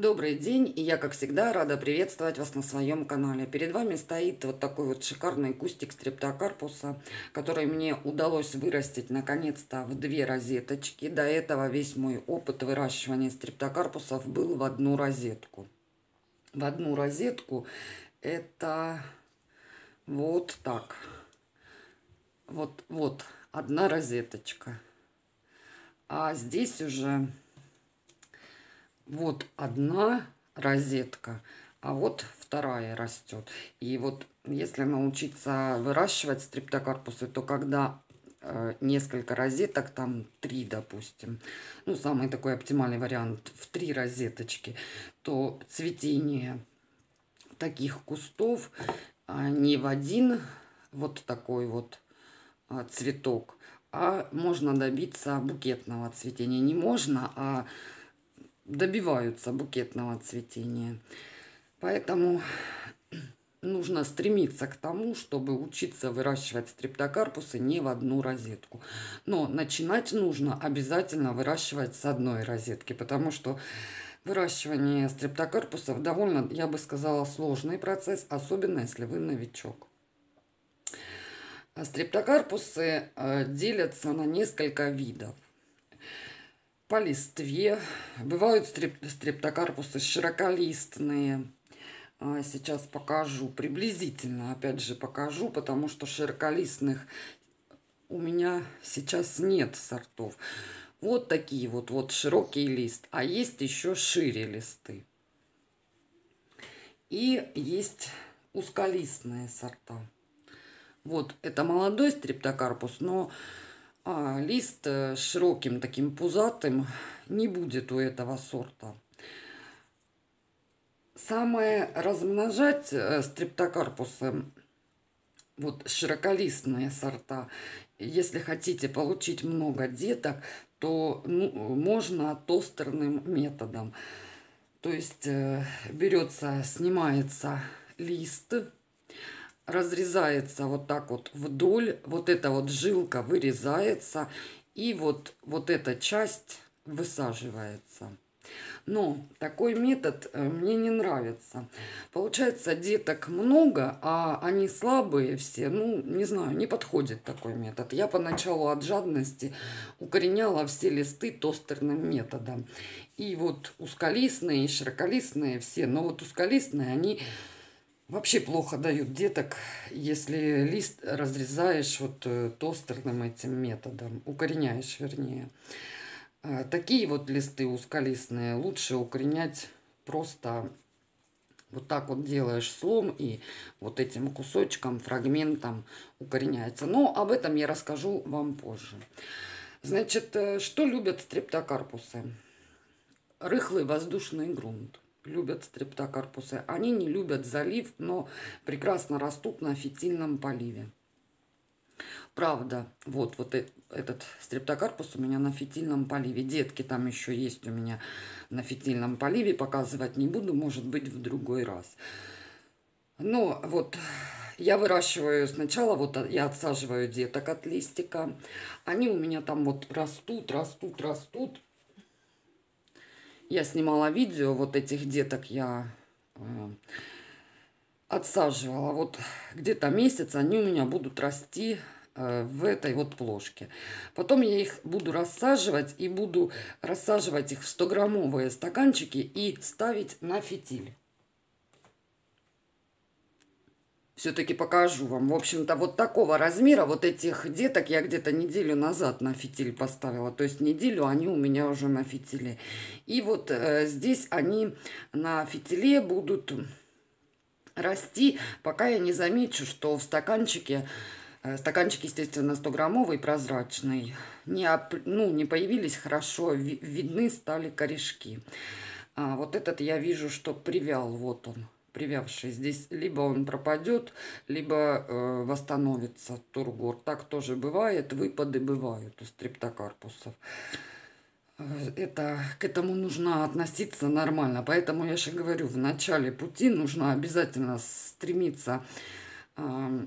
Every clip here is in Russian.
Добрый день, и я, как всегда, рада приветствовать вас на своем канале. Перед вами стоит вот такой вот шикарный кустик стрептокарпуса, который мне удалось вырастить, наконец-то, в две розеточки. До этого весь мой опыт выращивания стрептокарпусов был в одну розетку. В одну розетку это вот так. Вот, вот, одна розеточка. А здесь уже вот одна розетка, а вот вторая растет. И вот если научиться выращивать стриптокарпусы, то когда э, несколько розеток, там три, допустим, ну, самый такой оптимальный вариант, в три розеточки, то цветение таких кустов э, не в один вот такой вот э, цветок, а можно добиться букетного цветения. Не можно, а добиваются букетного цветения. Поэтому нужно стремиться к тому, чтобы учиться выращивать стриптокарпусы не в одну розетку. Но начинать нужно обязательно выращивать с одной розетки, потому что выращивание стриптокарпусов довольно, я бы сказала, сложный процесс, особенно если вы новичок. Стриптокарпусы э, делятся на несколько видов по листве. Бывают стреп стрептокарпусы широколистные. А, сейчас покажу, приблизительно, опять же, покажу, потому что широколистных у меня сейчас нет сортов. Вот такие вот, вот широкий лист, а есть еще шире листы. И есть узколистные сорта. Вот, это молодой стрептокарпус, но а лист э, широким таким пузатым не будет у этого сорта. Самое размножать э, стриптокарпусы, вот широколистные сорта, если хотите получить много деток, то ну, можно тостерным методом. То есть э, берется, снимается лист, разрезается вот так вот вдоль, вот эта вот жилка вырезается, и вот, вот эта часть высаживается. Но такой метод э, мне не нравится. Получается, деток много, а они слабые все. Ну, не знаю, не подходит такой метод. Я поначалу от жадности укореняла все листы тостерным методом. И вот усколистные, и широколистные все. Но вот усколистные, они Вообще плохо дают деток, если лист разрезаешь вот э, тостерным этим методом, укореняешь вернее. А, такие вот листы узколистные лучше укоренять просто вот так вот делаешь слом и вот этим кусочком, фрагментом укореняется. Но об этом я расскажу вам позже. Значит, э, что любят стрептокарпусы? Рыхлый воздушный грунт любят стрептокарпусы. Они не любят залив, но прекрасно растут на фитильном поливе. Правда, вот, вот э, этот стрептокарпус у меня на фитильном поливе. Детки там еще есть у меня на фитильном поливе. Показывать не буду, может быть, в другой раз. Но ну, вот я выращиваю сначала, вот а, я отсаживаю деток от листика. Они у меня там вот растут, растут, растут. Я снимала видео вот этих деток, я э, отсаживала. Вот где-то месяц они у меня будут расти э, в этой вот плошке. Потом я их буду рассаживать и буду рассаживать их в 100-граммовые стаканчики и ставить на фитиль. все-таки покажу вам. В общем-то, вот такого размера, вот этих деток я где-то неделю назад на фитиль поставила. То есть неделю они у меня уже на фитиле. И вот э, здесь они на фитиле будут расти, пока я не замечу, что в стаканчике, э, стаканчик, естественно, 100-граммовый, прозрачный, не, ну, не появились хорошо, видны стали корешки. А вот этот я вижу, что привял, вот он привявший здесь. Либо он пропадет, либо э, восстановится тургор. Так тоже бывает, выпады бывают у стриптокарпусов. Э, это, к этому нужно относиться нормально. Поэтому я же говорю, в начале пути нужно обязательно стремиться э,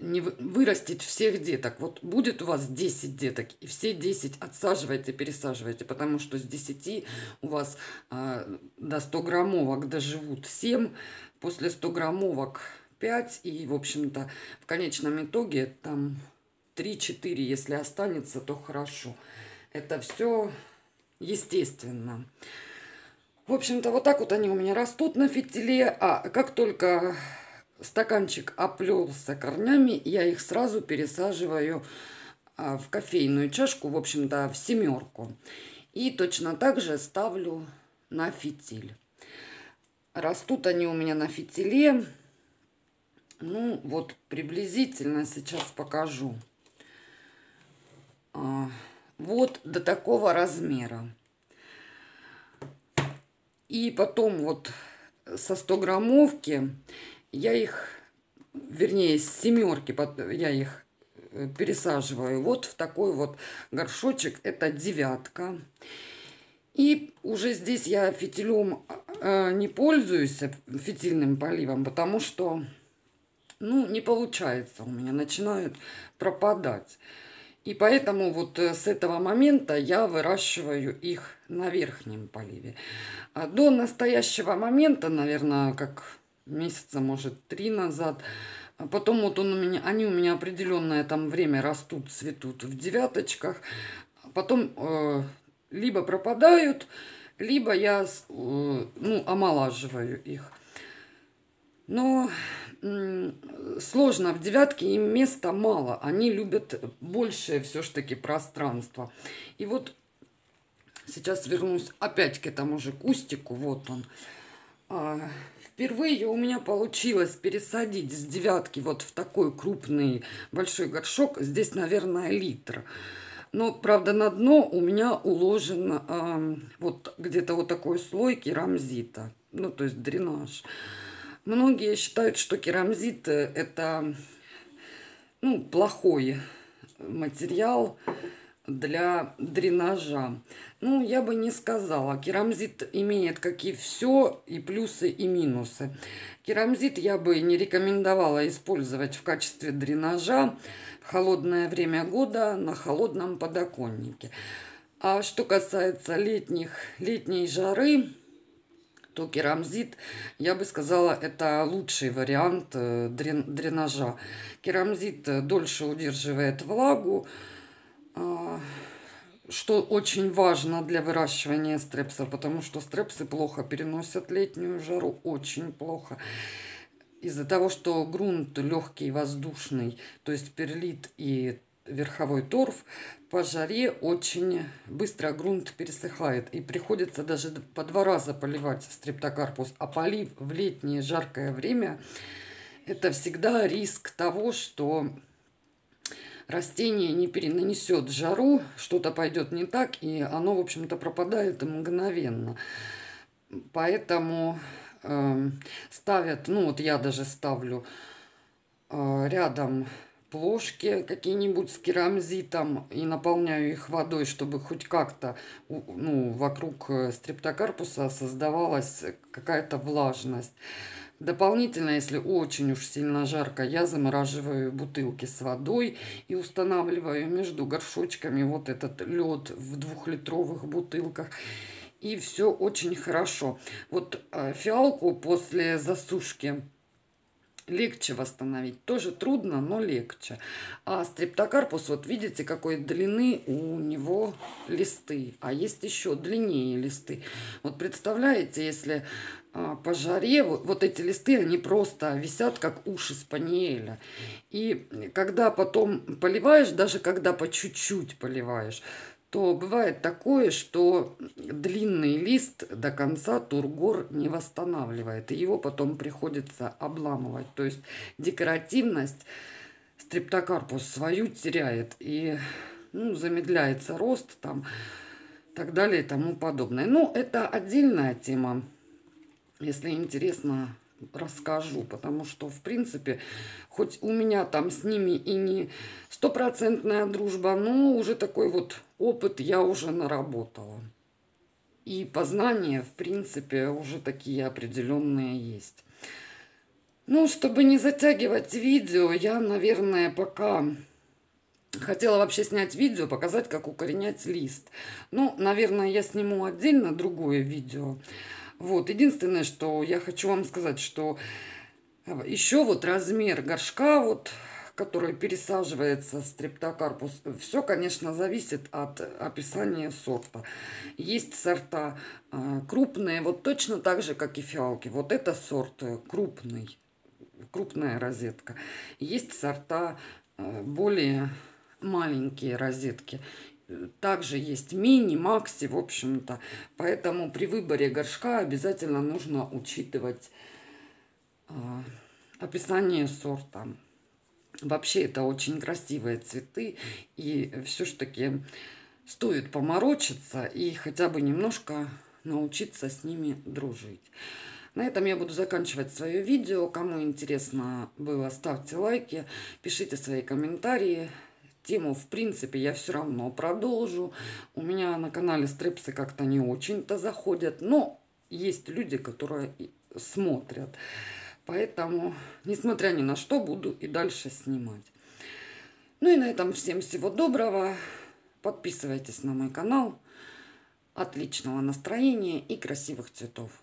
не вырастить всех деток. Вот будет у вас 10 деток, и все 10 отсаживайте, пересаживайте, потому что с 10 у вас э, до 100 граммовок доживут 7, после 100 граммовок 5, и, в общем-то, в конечном итоге там 3-4, если останется, то хорошо. Это все естественно. В общем-то, вот так вот они у меня растут на фитиле, а как только стаканчик оплелся корнями, я их сразу пересаживаю а, в кофейную чашку, в общем-то, в семерку. И точно так же ставлю на фитиль. Растут они у меня на фитиле. Ну, вот приблизительно сейчас покажу. А, вот до такого размера. И потом вот со 100 граммовки я их, вернее, с семерки я их э, пересаживаю вот в такой вот горшочек. Это девятка. И уже здесь я фитилем э, не пользуюсь, фитильным поливом, потому что, ну, не получается у меня, начинают пропадать. И поэтому вот э, с этого момента я выращиваю их на верхнем поливе. А до настоящего момента, наверное, как месяца, может, три назад. А потом вот он у меня, они у меня определенное там время растут, цветут в девяточках. А потом э, либо пропадают, либо я э, ну, омолаживаю их. Но э, сложно в девятке, им места мало. Они любят большее все-таки пространство. И вот сейчас вернусь опять к этому же кустику. Вот он. А, Впервые у меня получилось пересадить с девятки вот в такой крупный большой горшок. Здесь, наверное, литр. Но, правда, на дно у меня уложен э, вот где-то вот такой слой керамзита. Ну, то есть дренаж. Многие считают, что керамзит э, – это ну, плохой материал для дренажа. Ну, я бы не сказала. Керамзит имеет какие все, и плюсы, и минусы. Керамзит я бы не рекомендовала использовать в качестве дренажа в холодное время года на холодном подоконнике. А что касается летних, летней жары, то керамзит, я бы сказала, это лучший вариант э, дренажа. Керамзит э, дольше удерживает влагу, а, что очень важно для выращивания стрепса, потому что стрепсы плохо переносят летнюю жару, очень плохо. Из-за того, что грунт легкий, воздушный, то есть перлит и верховой торф, по жаре очень быстро грунт пересыхает. И приходится даже по два раза поливать стрептокарпус. А полив в летнее жаркое время – это всегда риск того, что растение не перенанесет жару, что-то пойдет не так, и оно, в общем-то, пропадает мгновенно. Поэтому э, ставят, ну вот я даже ставлю э, рядом плошки какие-нибудь с керамзитом и наполняю их водой, чтобы хоть как-то ну, вокруг э, стрептокарпуса создавалась какая-то влажность. Дополнительно, если очень уж сильно жарко, я замораживаю бутылки с водой и устанавливаю между горшочками вот этот лед в двухлитровых бутылках. И все очень хорошо. Вот э, фиалку после засушки легче восстановить. Тоже трудно, но легче. А стриптокарпус, вот видите, какой длины у него листы. А есть еще длиннее листы. Вот представляете, если а, по жаре вот, эти листы, они просто висят, как уши спаниеля. И когда потом поливаешь, даже когда по чуть-чуть поливаешь, то бывает такое, что длинный лист до конца тургор не восстанавливает, и его потом приходится обламывать. То есть декоративность стрептокарпус свою теряет и ну, замедляется рост там, так далее и тому подобное. Но ну, это отдельная тема. Если интересно, расскажу, потому что, в принципе, хоть у меня там с ними и не стопроцентная дружба, но уже такой вот опыт я уже наработала. И познания, в принципе, уже такие определенные есть. Ну, чтобы не затягивать видео, я, наверное, пока хотела вообще снять видео, показать, как укоренять лист. Ну, наверное, я сниму отдельно другое видео. Вот, единственное, что я хочу вам сказать, что э, еще вот размер горшка, вот, который пересаживается стрептокарпус, все, конечно, зависит от описания сорта. Есть сорта э, крупные, вот точно так же, как и фиалки. Вот это сорт э, крупный, крупная розетка. Есть сорта более маленькие розетки также есть мини, макси, в общем-то. Поэтому при выборе горшка обязательно нужно учитывать э, описание сорта. Вообще это очень красивые цветы и все-таки стоит поморочиться и хотя бы немножко научиться с ними дружить. На этом я буду заканчивать свое видео. Кому интересно было, ставьте лайки, пишите свои комментарии тему, в принципе, я все равно продолжу. У меня на канале стрипсы как-то не очень-то заходят, но есть люди, которые смотрят. Поэтому, несмотря ни на что, буду и дальше снимать. Ну и на этом всем всего доброго. Подписывайтесь на мой канал. Отличного настроения и красивых цветов.